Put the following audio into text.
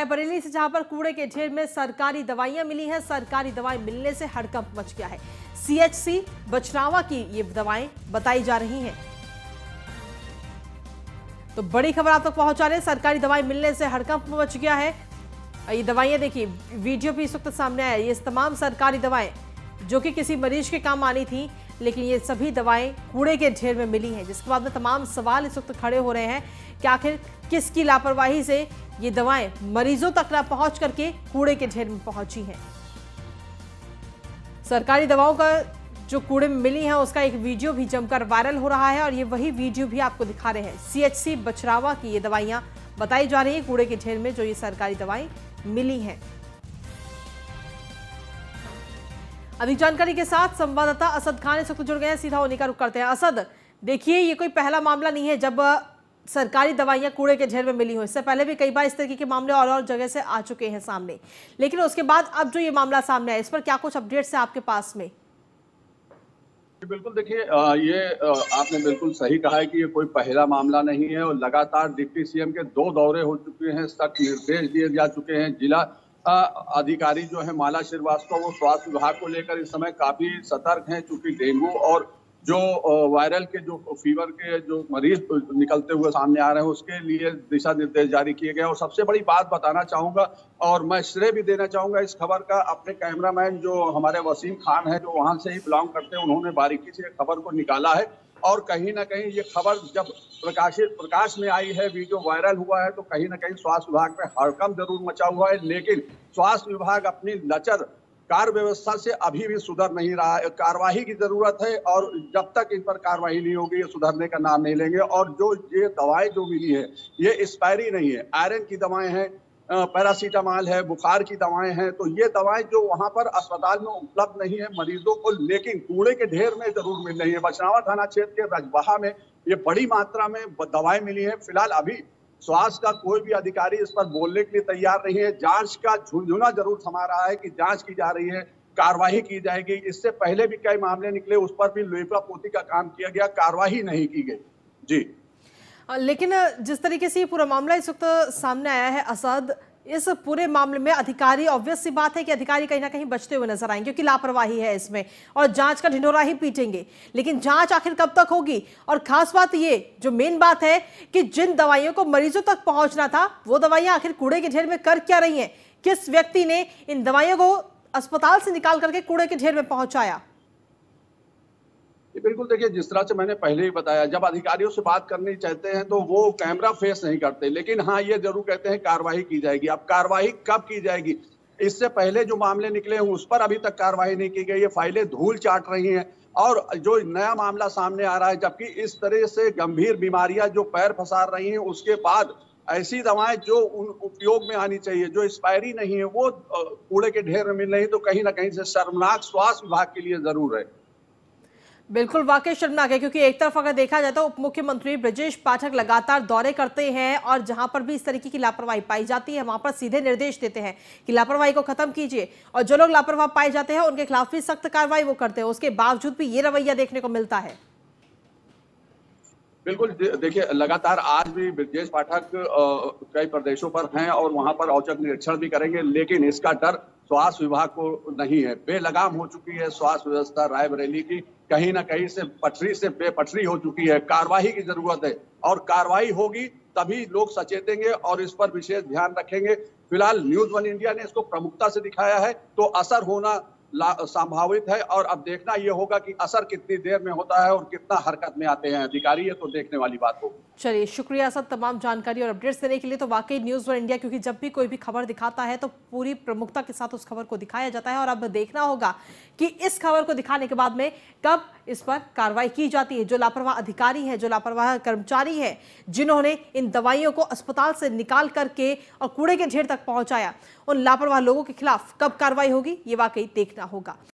रायबरेली से जहां पर कूड़े के ढेर में सरकारी दवाइयां मिली हैं सरकारी दवाएं मिलने से हड़कंप मच गया है सीएचसी बचनावा की ये दवाएं बताई जा रही हैं तो बड़ी खबर आप तक तो पहुंचा रहे सरकारी दवाएं मिलने से हड़कंप मच गया है ये दवाइयां देखिए वीडियो भी इस वक्त सामने आया ये तमाम सरकारी दवाएं जो कि किसी मरीज के काम आनी थी लेकिन ये सभी दवाएं कूड़े के ढेर में मिली हैं जिसके बाद में तमाम सवाल इस वक्त खड़े हो रहे हैं कि आखिर किसकी लापरवाही से ये दवाएं मरीजों तक ना पहुंच करके कूड़े के ढेर में पहुंची हैं सरकारी दवाओं का जो कूड़े में मिली है उसका एक वीडियो भी जमकर वायरल हो रहा है और ये वही वीडियो भी आपको दिखा रहे हैं सीएचसी बछरावा की ये दवाइयाँ बताई जा रही है कूड़े के ढेर में जो ये सरकारी दवाएं मिली हैं अधिक जानकारी के साथ संवाददाता असद खान इस वक्त जुड़ गए हैं सीधा होने का रुख करते हैं असद देखिए ये कोई पहला मामला नहीं है जब सरकारी दवाइयां कूड़े के ढेर में मिली हो इससे पहले भी कई बार इस तरीके के मामले और और जगह से आ चुके हैं सामने लेकिन उसके बाद अब जो ये मामला सामने आया इस पर क्या कुछ अपडेट्स है आपके पास में बिल्कुल देखिए ये आपने बिल्कुल सही कहा है कि ये कोई पहला मामला नहीं है और लगातार डिप्टी सीएम के दो दौरे हो चुके हैं सख्त निर्देश दिए जा चुके हैं जिला अधिकारी जो है माला श्रीवास्तव वो स्वास्थ्य विभाग को लेकर इस समय काफी सतर्क हैं चूंकि डेंगू और जो वायरल के जो फीवर के जो मरीज निकलते हुए सामने आ रहे हैं उसके लिए दिशा निर्देश जारी किए गए और सबसे बड़ी बात बताना चाहूंगा और मैं श्रेय भी देना चाहूंगा इस खबर का अपने कैमरामैन जो हमारे वसीम खान है जो वहां से ही बिलोंग करते हैं उन्होंने बारीकी से खबर को निकाला है और कहीं ना कहीं ये खबर जब प्रकाशित प्रकाश में आई है वीडियो वायरल हुआ है तो कहीं ना कहीं स्वास्थ्य विभाग में हड़कम जरूर मचा हुआ है लेकिन स्वास्थ्य विभाग अपनी लचर कार्य व्यवस्था से अभी भी सुधर नहीं रहा है कार्यवाही की जरूरत है और जब तक इन पर कार्यवाही नहीं होगी ये सुधरने का नाम नहीं लेंगे और जो ये दवाएं जो मिली है ये एक्सपायरी नहीं है आयरन की दवाएं हैं पैरासीटामॉल है बुखार की दवाएं हैं तो ये दवाएं जो वहां पर अस्पताल में उपलब्ध नहीं है मरीजों को लेकिन कूड़े के ढेर में जरूर मिल रही है बचनावा थाना क्षेत्र के रजबहा में ये बड़ी मात्रा में दवाएं मिली है फिलहाल अभी स्वास्थ्य का कोई भी अधिकारी इस पर बोलने के लिए तैयार नहीं है जांच का झुंझुना जरूर थमा रहा है कि जांच की जा रही है कार्रवाई की जाएगी इससे पहले भी कई मामले निकले उस पर भी लोहिपा पोती का काम किया गया कार्रवाई नहीं की गई जी लेकिन जिस तरीके से ये पूरा मामला इस वक्त सामने आया है असद इस पूरे मामले में अधिकारी ऑब्वियस सी बात है कि अधिकारी कहीं ना कहीं बचते हुए नजर आएंगे क्योंकि लापरवाही है इसमें और जांच का ढिंडोरा ही पीटेंगे लेकिन जांच आखिर कब तक होगी और खास बात ये जो मेन बात है कि जिन दवाइयों को मरीजों तक पहुंचना था वो दवाइयां आखिर कूड़े के ढेर में कर क्या रही हैं किस व्यक्ति ने इन दवाइयों को अस्पताल से निकाल करके कूड़े के ढेर में पहुंचाया बिल्कुल देखिए जिस तरह से मैंने पहले ही बताया जब अधिकारियों से बात करनी चाहते हैं तो वो कैमरा फेस नहीं करते लेकिन हाँ ये जरूर कहते हैं कार्रवाई की जाएगी अब कार्रवाई कब की जाएगी इससे पहले जो मामले निकले हैं उस पर अभी तक कार्रवाई नहीं की गई ये फाइलें धूल चाट रही हैं और जो नया मामला सामने आ रहा है जबकि इस तरह से गंभीर बीमारियां जो पैर फसार रही हैं उसके बाद ऐसी दवाएं जो उन उपयोग में आनी चाहिए जो एक्सपायरी नहीं है वो कूड़े के ढेर में मिल रही तो कहीं ना कहीं से शर्मनाक स्वास्थ्य विभाग के लिए जरूर है बिल्कुल वाकई शर्मनाक है क्योंकि एक तरफ अगर देखा जाए तो उप मुख्यमंत्री ब्रजेश पाठक लगातार दौरे करते हैं और जहां पर भी इस तरीके की लापरवाही पाई जाती है वहां पर सीधे निर्देश देते हैं कि लापरवाही को खत्म कीजिए और जो लोग लापरवाह पाए जाते हैं उनके खिलाफ भी सख्त कार्रवाई वो करते हैं उसके बावजूद भी ये रवैया देखने को मिलता है बिल्कुल देखिए लगातार आज भी ब्रजेश पाठक कई प्रदेशों पर हैं और वहां पर औचक निरीक्षण भी करेंगे लेकिन इसका डर स्वास्थ्य विभाग को नहीं है बेलगाम हो चुकी है स्वास्थ्य व्यवस्था रायबरेली की कहीं ना कहीं से पटरी से बेपटरी हो चुकी है कार्रवाई की जरूरत है और कार्रवाई होगी तभी लोग सचेतेंगे और इस पर विशेष ध्यान रखेंगे फिलहाल न्यूज वन इंडिया ने इसको प्रमुखता से दिखाया है तो असर होना संभावित है और अब देखना यह होगा कि असर कितनी देर में होता है और कितना हरकत में आते हैं अधिकारी ये तो देखने वाली बात होगी चलिए शुक्रिया सर तमाम जानकारी और अपडेट्स देने के लिए तो वाकई न्यूज़ वन इंडिया क्योंकि जब भी कोई भी खबर दिखाता है तो पूरी प्रमुखता के साथ उस खबर को दिखाया जाता है और अब देखना होगा कि इस खबर को दिखाने के बाद में कब इस पर कार्रवाई की जाती है जो लापरवाह अधिकारी है जो लापरवाह कर्मचारी है जिन्होंने इन दवाइयों को अस्पताल से निकाल करके और कूड़े के ढेर तक पहुंचाया उन लापरवाह लोगों के खिलाफ कब कार्रवाई होगी ये वाकई देखना होगा